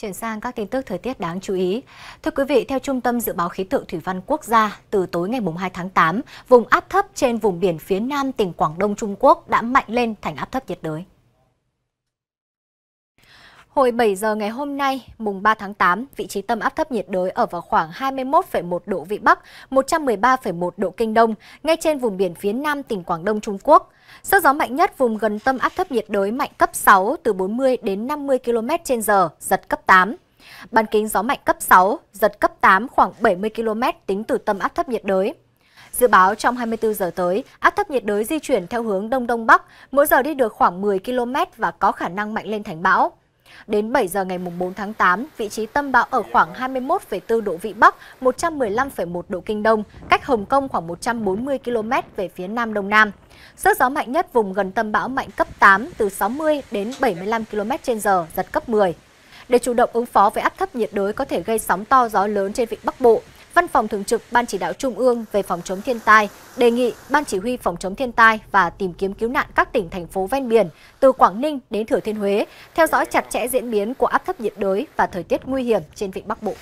Chuyển sang các tin tức thời tiết đáng chú ý. Thưa quý vị, theo Trung tâm Dự báo Khí tượng Thủy văn Quốc gia, từ tối ngày 2 tháng 8, vùng áp thấp trên vùng biển phía nam tỉnh Quảng Đông Trung Quốc đã mạnh lên thành áp thấp nhiệt đới. Hồi 7 giờ ngày hôm nay, mùng 3 tháng 8, vị trí tâm áp thấp nhiệt đới ở vào khoảng 21,1 độ Vĩ Bắc, 113,1 độ Kinh Đông, ngay trên vùng biển phía nam tỉnh Quảng Đông Trung Quốc. Sức gió mạnh nhất vùng gần tâm áp thấp nhiệt đới mạnh cấp 6 từ 40 đến 50 km h giật cấp 8. Bán kính gió mạnh cấp 6, giật cấp 8 khoảng 70 km tính từ tâm áp thấp nhiệt đới. Dự báo trong 24 giờ tới, áp thấp nhiệt đới di chuyển theo hướng Đông Đông Bắc, mỗi giờ đi được khoảng 10 km và có khả năng mạnh lên thành bão. Đến 7 giờ ngày 4 tháng 8, vị trí tâm bão ở khoảng 21,4 độ Vĩ Bắc, 115,1 độ Kinh Đông, cách Hồng Kông khoảng 140 km về phía Nam Đông Nam. Sức gió mạnh nhất vùng gần tâm bão mạnh cấp 8, từ 60 đến 75 km h giật cấp 10. Để chủ động ứng phó với áp thấp nhiệt đới có thể gây sóng to gió lớn trên vịnh Bắc Bộ, Văn phòng Thường trực Ban Chỉ đạo Trung ương về phòng chống thiên tai đề nghị Ban Chỉ huy phòng chống thiên tai và tìm kiếm cứu nạn các tỉnh, thành phố ven biển từ Quảng Ninh đến Thừa Thiên Huế theo dõi chặt chẽ diễn biến của áp thấp nhiệt đới và thời tiết nguy hiểm trên vịnh Bắc Bộ.